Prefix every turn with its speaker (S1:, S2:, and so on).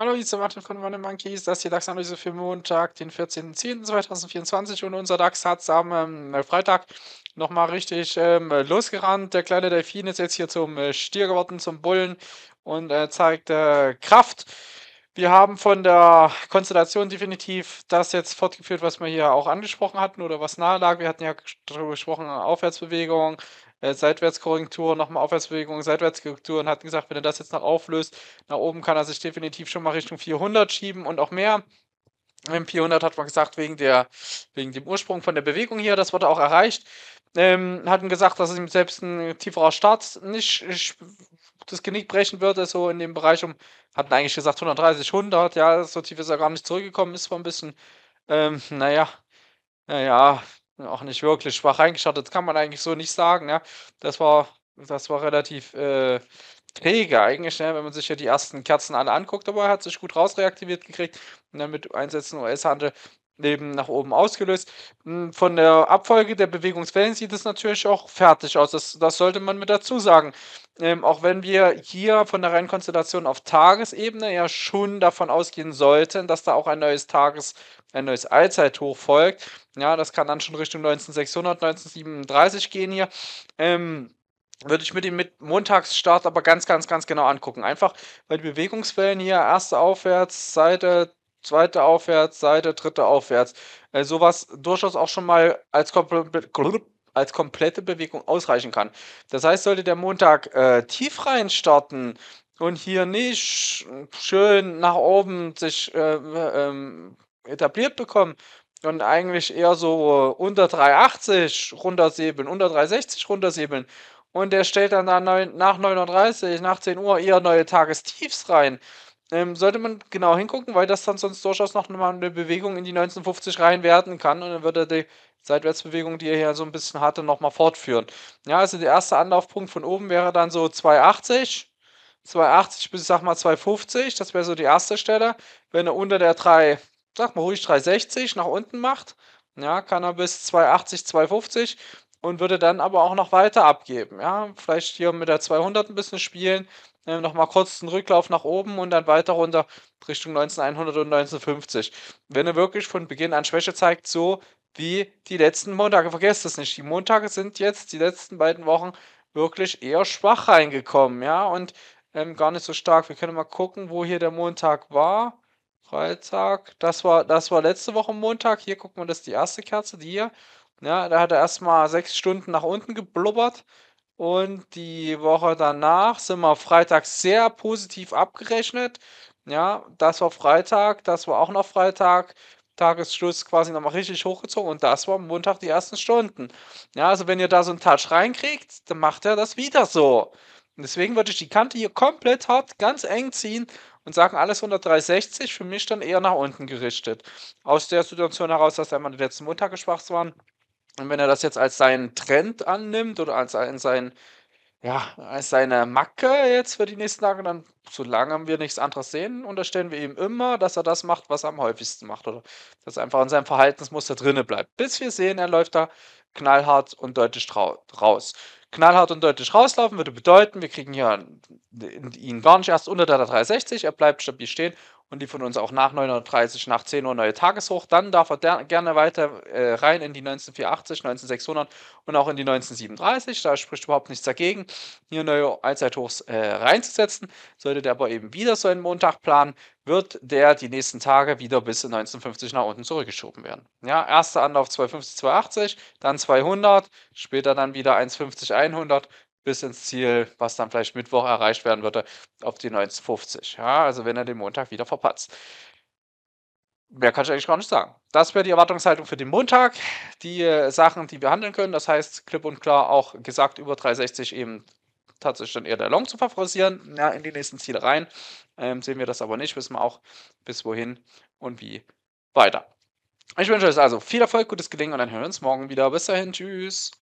S1: Hallo, hier ist der Martin von One Monkeys. Das ist die DAX-Analyse für Montag, den 14.10.2024. Und unser DAX hat am ähm, Freitag nochmal richtig ähm, losgerannt. Der kleine Delfin ist jetzt hier zum äh, Stier geworden, zum Bullen und äh, zeigt äh, Kraft. Wir haben von der Konstellation definitiv das jetzt fortgeführt, was wir hier auch angesprochen hatten oder was nahe lag. Wir hatten ja darüber gesprochen, Aufwärtsbewegung, äh, Seitwärtskorrektur, nochmal Aufwärtsbewegung, Seitwärtskorrektur und hatten gesagt, wenn er das jetzt noch auflöst, nach oben kann er sich definitiv schon mal Richtung 400 schieben und auch mehr. Im ähm, 400 hat man gesagt, wegen, der, wegen dem Ursprung von der Bewegung hier, das wurde auch erreicht. Ähm, hatten gesagt, dass es ihm selbst ein tieferer Start nicht das Genick brechen würde, so in dem Bereich um, hatten eigentlich gesagt 130, 100, ja, so tief ist er gar nicht zurückgekommen, ist zwar ein bisschen, ähm, naja, naja, auch nicht wirklich schwach reingeschattet, kann man eigentlich so nicht sagen, ja. Das war, das war relativ, äh, träge eigentlich, ne? wenn man sich ja die ersten Kerzen alle anguckt, aber er hat sich gut rausreaktiviert gekriegt und ne, dann mit Einsätzen US-Handel eben nach oben ausgelöst. Hm, von der Abfolge der Bewegungswellen sieht es natürlich auch fertig aus. Das, das sollte man mit dazu sagen. Ähm, auch wenn wir hier von der reinen Konstellation auf Tagesebene ja schon davon ausgehen sollten, dass da auch ein neues Tages-, ein neues Allzeithoch folgt. Ja, das kann dann schon Richtung 19600, 1937 gehen hier. Ähm, würde ich mir den mit Montagsstart aber ganz, ganz, ganz genau angucken. Einfach, weil die Bewegungswellen hier erste Aufwärtsseite zweite aufwärts, Seite, dritte aufwärts. Äh, sowas durchaus auch schon mal als, komple als komplette Bewegung ausreichen kann. Das heißt, sollte der Montag äh, tief rein starten und hier nicht schön nach oben sich äh, ähm, etabliert bekommen und eigentlich eher so unter 380 runtersäbeln, unter 360 runtersäbeln und der stellt dann nach 39, nach 10 Uhr eher neue Tagestiefs rein ähm, sollte man genau hingucken, weil das dann sonst durchaus noch mal eine Bewegung in die 1950 reinwerten kann und dann würde die Seitwärtsbewegung, die er hier so ein bisschen hatte, noch mal fortführen. Ja, also der erste Anlaufpunkt von oben wäre dann so 280. 280 bis, ich sag mal, 250, das wäre so die erste Stelle. Wenn er unter der 3, sag mal ruhig 360 nach unten macht, ja, kann er bis 280, 250 und würde dann aber auch noch weiter abgeben. Ja? Vielleicht hier mit der 200 ein bisschen spielen, äh, nochmal kurz einen Rücklauf nach oben und dann weiter runter Richtung 1900 und 1950. Wenn er wirklich von Beginn an Schwäche zeigt, so wie die letzten Montage. Vergesst es nicht, die Montage sind jetzt die letzten beiden Wochen wirklich eher schwach reingekommen, ja, und ähm, gar nicht so stark. Wir können mal gucken, wo hier der Montag war. Freitag, das war, das war letzte Woche Montag. Hier guckt man, das ist die erste Kerze, die hier. Ja, da hat er erstmal sechs Stunden nach unten geblubbert. Und die Woche danach sind wir Freitag sehr positiv abgerechnet. Ja, das war Freitag, das war auch noch Freitag. Tagesschluss quasi nochmal richtig hochgezogen und das war am Montag die ersten Stunden. Ja, also wenn ihr da so einen Touch reinkriegt, dann macht er das wieder so. Und deswegen würde ich die Kante hier komplett hart, ganz eng ziehen und sagen, alles 163 für mich dann eher nach unten gerichtet. Aus der Situation heraus, dass einmal die letzten Montage schwach waren, und wenn er das jetzt als seinen Trend annimmt oder als, als, sein, ja, als seine Macke jetzt für die nächsten Tage, dann solange wir nichts anderes sehen, unterstellen wir ihm immer, dass er das macht, was er am häufigsten macht oder dass er einfach in seinem Verhaltensmuster drinne bleibt. Bis wir sehen, er läuft da knallhart und deutlich raus. Knallhart und deutlich rauslaufen würde bedeuten, wir kriegen hier ihn gar nicht erst unter der 360, er bleibt stabil stehen und liefern uns auch nach 930, nach 10 Uhr neue Tageshoch. Dann darf er gerne weiter äh, rein in die 1984, 19600 und auch in die 1937. Da spricht überhaupt nichts dagegen, hier neue Allzeithochs äh, reinzusetzen. Sollte der aber eben wieder so einen Montag planen, wird der die nächsten Tage wieder bis in 1950 nach unten zurückgeschoben werden. Ja, erster Anlauf 250, 280, dann 200, später dann wieder 150, 100 bis ins Ziel, was dann vielleicht Mittwoch erreicht werden würde, auf die 1950. Ja, also wenn er den Montag wieder verpatzt. Mehr kann ich eigentlich gar nicht sagen. Das wäre die Erwartungshaltung für den Montag. Die äh, Sachen, die wir handeln können, das heißt klipp und klar auch gesagt über 360 eben tatsächlich dann eher der Long zu favorisieren. Ja, in die nächsten Ziele rein. Ähm, sehen wir das aber nicht, wissen wir auch, bis wohin und wie weiter. Ich wünsche euch also viel Erfolg, gutes Gelingen und dann hören wir uns morgen wieder. Bis dahin, tschüss.